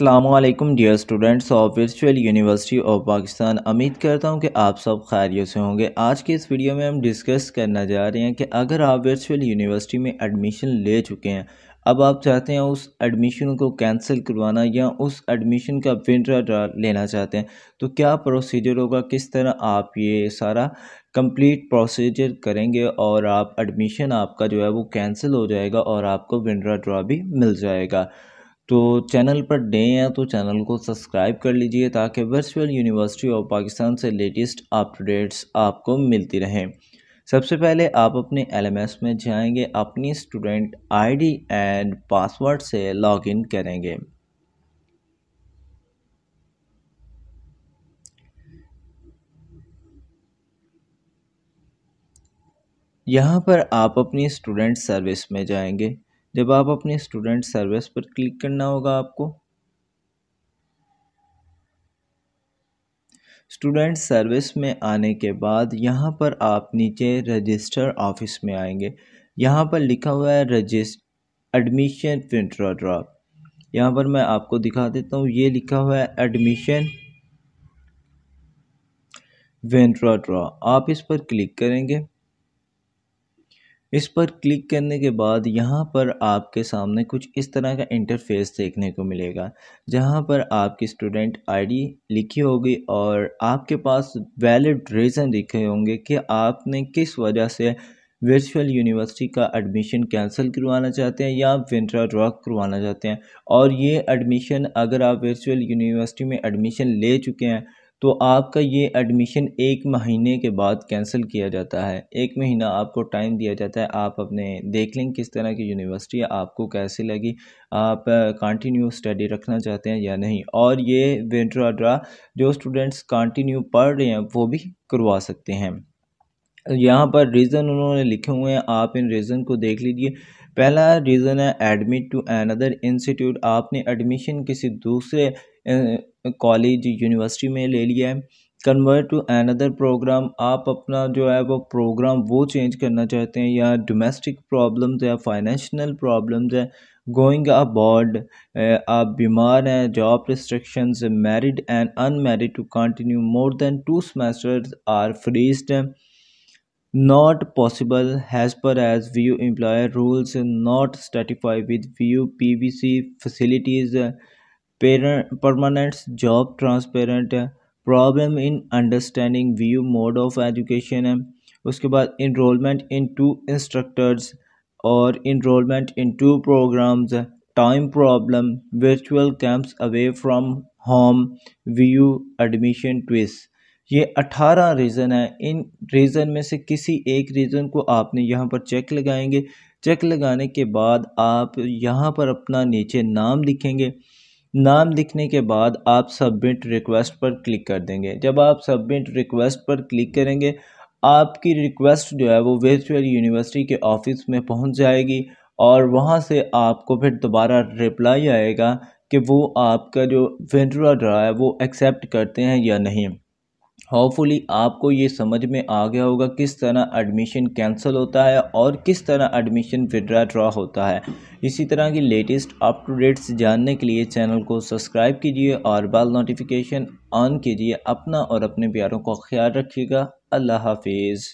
अल्लाम dear students of Virtual University of Pakistan उम्मीद करता हूँ कि आप सब खैरियों से होंगे आज के इस वीडियो में हम डिस्कस करना जा रहे हैं कि अगर आप वर्चुअल यूनिवर्सिटी में एडमिशन ले चुके हैं अब आप चाहते हैं उस एडमिशन को कैंसिल करवाना या उस एडमिशन का विंड्रा ड्रा लेना चाहते हैं तो क्या प्रोसीजर होगा किस तरह आप ये सारा कंप्लीट प्रोसीजर करेंगे और आप एडमिशन आपका जो है वो कैंसिल हो जाएगा और आपको विंड्रा ड्रा भी मिल जाएगा तो चैनल पर डे हैं तो चैनल को सब्सक्राइब कर लीजिए ताकि वर्चुअल यूनिवर्सिटी ऑफ पाकिस्तान से लेटेस्ट अपडेट्स आपको मिलती रहें सबसे पहले आप अपने एलएमएस में जाएंगे अपनी स्टूडेंट आईडी एंड पासवर्ड से लॉगिन करेंगे यहाँ पर आप अपनी स्टूडेंट सर्विस में जाएंगे जब आप अपने स्टूडेंट सर्विस पर क्लिक करना होगा आपको स्टूडेंट सर्विस में आने के बाद यहाँ पर आप नीचे रजिस्टर ऑफिस में आएंगे यहाँ पर लिखा हुआ है रजिस्ट एडमिशन विंट्रा ड्रॉप यहाँ पर मैं आपको दिखा देता हूँ ये लिखा हुआ है एडमिशन वेंट्रा ड्रॉ आप इस पर क्लिक करेंगे इस पर क्लिक करने के बाद यहाँ पर आपके सामने कुछ इस तरह का इंटरफेस देखने को मिलेगा जहाँ पर आपकी स्टूडेंट आईडी लिखी होगी और आपके पास वैलिड रीज़न लिखे होंगे कि आपने किस वजह से वर्चुअल यूनिवर्सिटी का एडमिशन कैंसिल करवाना चाहते हैं या विंट्रा ड्रॉक करवाना चाहते हैं और ये एडमिशन अगर आप वर्चुअल यूनिवर्सिटी में एडमिशन ले चुके हैं तो आपका ये एडमिशन एक महीने के बाद कैंसिल किया जाता है एक महीना आपको टाइम दिया जाता है आप अपने देख लें किस तरह की यूनिवर्सिटी आपको कैसे लगी आप कंटिन्यू स्टडी रखना चाहते हैं या नहीं और ये विंड्रा ड्रा जो स्टूडेंट्स कंटिन्यू पढ़ रहे हैं वो भी करवा सकते हैं यहाँ पर रीज़न उन्होंने लिखे हुए हैं आप इन रीज़न को देख लीजिए पहला रीज़न है एडमिट टू अनदर इंस्टीट्यूट आपने एडमिशन किसी दूसरे कॉलेज यूनिवर्सिटी में ले लिया है कन्वर्ट टू अनदर प्रोग्राम आप अपना जो है वो प्रोग्राम वो चेंज करना चाहते हैं या डोमेस्टिक प्रॉब्लम्स या फाइनेंशियल प्रॉब्लम्स है गोइंग अबॉर्ड आप बीमार हैं job restrictions married and unmarried to continue more than two semesters are freezed as V U per rules not satisfy with V U P view C facilities permanent job transparent है problem in understanding VU mode of education है उसके बाद enrolment in to instructors और enrolment in to programmes time problem virtual campus away from home VU admission twist ये अठारह reason है इन reason में से किसी एक रीज़न को आपने यहाँ पर चेक लगाएंगे चेक लगाने के बाद आप यहाँ पर अपना नीचे नाम लिखेंगे नाम लिखने के बाद आप सबमिट रिक्वेस्ट पर क्लिक कर देंगे जब आप सबमिट रिक्वेस्ट पर क्लिक करेंगे आपकी रिक्वेस्ट जो है वो वर्चुअल यूनिवर्सिटी के ऑफिस में पहुंच जाएगी और वहां से आपको फिर दोबारा रिप्लाई आएगा कि वो आपका जो वेंड्रा ड्रा है वो एक्सेप्ट करते हैं या नहीं होपफुली आपको ये समझ में आ गया होगा किस तरह एडमिशन कैंसिल होता है और किस तरह एडमिशन विड्रा ड्रा होता है इसी तरह की लेटेस्ट अप टू डेट्स जानने के लिए चैनल को सब्सक्राइब कीजिए और बाल नोटिफिकेशन ऑन कीजिए अपना और अपने प्यारों का ख्याल रखिएगा अल्लाह हाफिज़